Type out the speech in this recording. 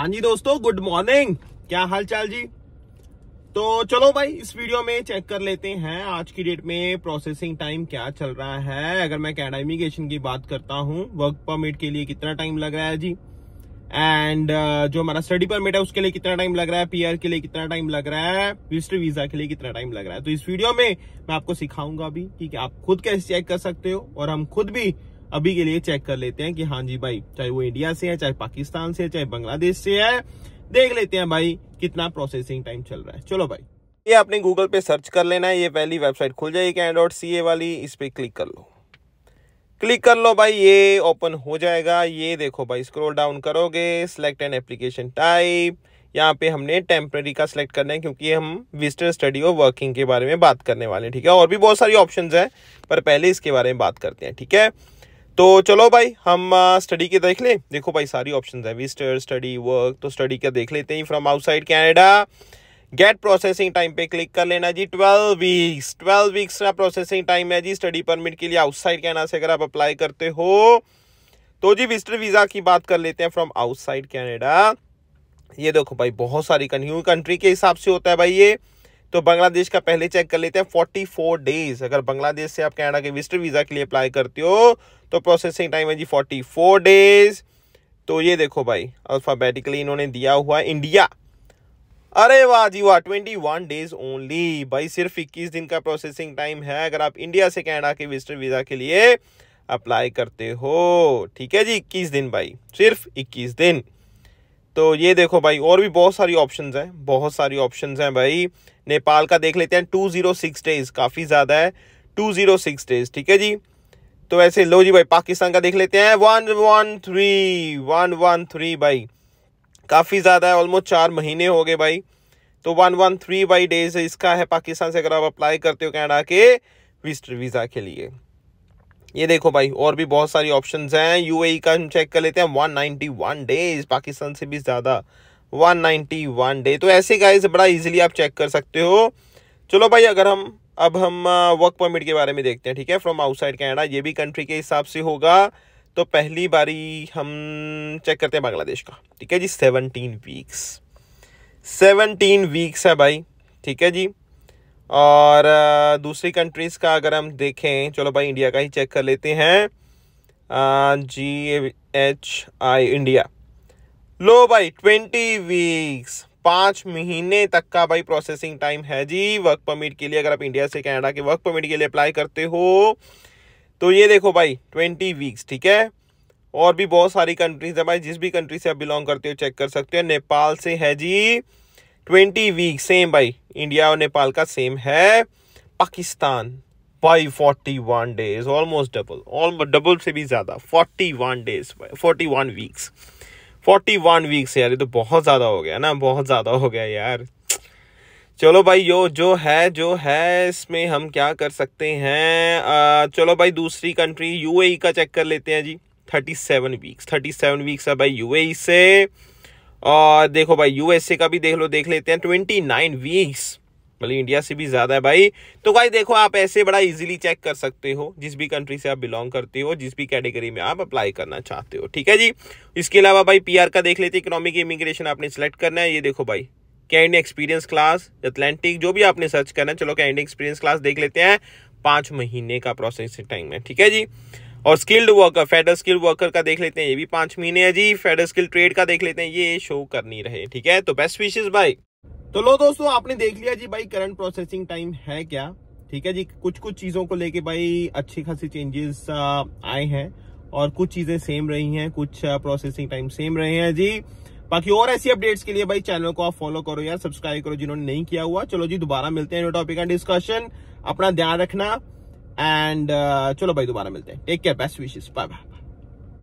हाँ जी दोस्तों good morning क्या हाल चाल जी तो चलो भाई इस वीडियो में चेक कर लेते हैं आज की डेट में प्रोसेसिंग टाइम क्या चल रहा है अगर मैं अकेडमिकेशन की बात करता हूँ वर्क परमिट के लिए कितना टाइम लग रहा है जी एंड uh, जो हमारा स्टडी परमिट है उसके लिए कितना टाइम लग रहा है पीआर के लिए कितना टाइम लग रहा है विस्टर वीजा के लिए कितना टाइम लग रहा है तो इस वीडियो में मैं आपको सिखाऊंगा भी कि आप खुद कैसे चेक कर सकते हो और हम खुद भी अभी के लिए चेक कर लेते हैं कि हाँ जी भाई चाहे वो इंडिया से है चाहे पाकिस्तान से चाहे बांग्लादेश से है देख लेते हैं भाई कितना प्रोसेसिंग टाइम चल रहा है चलो भाई ये आपने गूगल पे सर्च कर लेना है ये पहली वेबसाइट खुल जाएगी कैन डॉट सी ए वाली इस पर क्लिक कर लो क्लिक कर लो भाई ये ओपन हो जाएगा ये देखो भाई स्क्रोल डाउन करोगे सिलेक्ट एन एप्लीकेशन टाइप यहाँ पे हमने टेम्प्रेरी का सिलेक्ट करना है क्योंकि हम विजिटर स्टडी और वर्किंग के बारे में बात करने वाले हैं ठीक है और भी बहुत सारी ऑप्शंस हैं पर पहले इसके बारे में बात करते हैं ठीक है तो चलो भाई हम स्टडी के देख ले देखो भाई सारी ऑप्शंस है विस्टर स्टडी वर्क तो स्टडी का देख लेते हैं from outside Canada get processing time पे क्लिक कर लेना जी ट्वेल्व वीक्स ट्वेल्व वीक्स का प्रोसेसिंग टाइम है जी स्टडी परमिट के लिए आउटसाइड कैनेडा से अगर आप अप्लाई करते हो तो जी विस्टर वीज़ा की बात कर लेते हैं फ्रॉम आउटसाइड कैनेडा ये देखो भाई बहुत सारी कंट्री के हिसाब से होता है भाई ये तो बांग्लादेश का पहले चेक कर लेते हैं 44 डेज अगर बांग्लादेश से आप कनाडा के विस्टर वीज़ा के लिए अप्लाई करते हो तो प्रोसेसिंग टाइम है जी 44 डेज तो ये देखो भाई अल्फ़ाबेटिकली इन्होंने दिया हुआ है इंडिया अरे वाह जी वाह ट्वेंटी वन डेज ओनली भाई सिर्फ इक्कीस दिन का प्रोसेसिंग टाइम है अगर आप इंडिया से कनाडा के विस्टर वीज़ा के लिए अप्लाई करते हो ठीक है जी इक्कीस दिन भाई सिर्फ इक्कीस दिन तो ये देखो भाई और भी बहुत सारी ऑप्शंस हैं बहुत सारी ऑप्शंस हैं भाई नेपाल का देख लेते हैं टू जीरो सिक्स डेज काफ़ी ज़्यादा है टू जीरो सिक्स डेज ठीक है जी तो ऐसे लो जी भाई पाकिस्तान का देख लेते हैं one one three one one three भाई काफ़ी ज़्यादा है ऑलमोस्ट चार महीने हो गए भाई तो one one three by days इसका है पाकिस्तान से अगर आप अप्लाई करते हो कनाडा के विस्टर वीज़ा के लिए ये देखो भाई और भी बहुत सारी ऑप्शन हैं यूएई e का हम चेक कर लेते हैं 191 डेज पाकिस्तान से भी ज़्यादा 191 डे तो ऐसे गाइज बड़ा इजीली आप चेक कर सकते हो चलो भाई अगर हम अब हम वर्क परमिट के बारे में देखते हैं ठीक है फ्रॉम आउटसाइड कैनेडा ये भी कंट्री के हिसाब से होगा तो पहली बारी हम चेक करते हैं बांग्लादेश का ठीक है जी सेवनटीन वीक्स सेवनटीन वीक्स है भाई ठीक है जी और दूसरी कंट्रीज़ का अगर हम देखें चलो भाई इंडिया का ही चेक कर लेते हैं जी एच आई इंडिया लो भाई ट्वेंटी वीक्स पाँच महीने तक का भाई प्रोसेसिंग टाइम है जी वर्क परमिट के लिए अगर आप इंडिया से कनाडा के वर्क परमिट के लिए अप्लाई करते हो तो ये देखो भाई ट्वेंटी वीक्स ठीक है और भी बहुत सारी कंट्रीज है भाई जिस भी कंट्री से आप बिलोंग करते हो चेक कर सकते हो नेपाल से है जी ट्वेंटी वीक्स सेम भाई इंडिया और नेपाल का सेम है Pakistan by forty one days almost double almost double से भी ज़्यादा forty one days forty one weeks forty one weeks यार ये तो बहुत ज़्यादा हो गया ना बहुत ज़्यादा हो गया यार चलो भाई यो जो है जो है इसमें हम क्या कर सकते हैं चलो भाई दूसरी कंट्री यूएई e का चेक कर लेते हैं जी thirty seven weeks thirty seven weeks है भाई यूएई e से और देखो भाई यूएसए का भी देख लो देख लेते हैं ट्वेंटी नाइन वीक्स मतलब इंडिया से भी ज़्यादा है भाई तो भाई देखो आप ऐसे बड़ा इजीली चेक कर सकते हो जिस भी कंट्री से आप बिलोंग करते हो जिस भी कैटेगरी में आप अप्लाई करना चाहते हो ठीक है जी इसके अलावा भाई पीआर का देख लेते इकोनॉमिक इमिग्रेशन आपने सेलेक्ट करना है ये देखो भाई कैंड एक्सपीरियंस क्लास अटलांटिक जो भी आपने सर्च करना है चलो कैंड एक्सपीरियंस क्लास देख लेते हैं पांच महीने का प्रोसेस टाइम है ठीक है जी और skilled worker federal skill worker का देख लेते हैं ये भी पांच महीने है जी फेडरल स्किल ट्रेड का देख लेते हैं ये शो कर नहीं रहे ठीक है तो बेस्ट विशेष भाई तो लो दोस्तों आपने देख लिया जी भाई करंट प्रोसेसिंग टाइम है क्या ठीक है जी कुछ कुछ चीज़ों को लेके भाई अच्छी खासी चेंजेस आए हैं और कुछ चीज़ें सेम रही हैं कुछ प्रोसेसिंग टाइम सेम रहे हैं जी बाकी और ऐसी अपडेट्स के लिए भाई चैनल को आप फॉलो करो या सब्सक्राइब करो जिन्होंने नहीं किया हुआ चलो जी दोबारा मिलते हैं टॉपिक एंड डिस्कशन अपना ध्यान रखना एंड uh, चलो भाई दोबारा मिलते हैं take care best wishes bye bye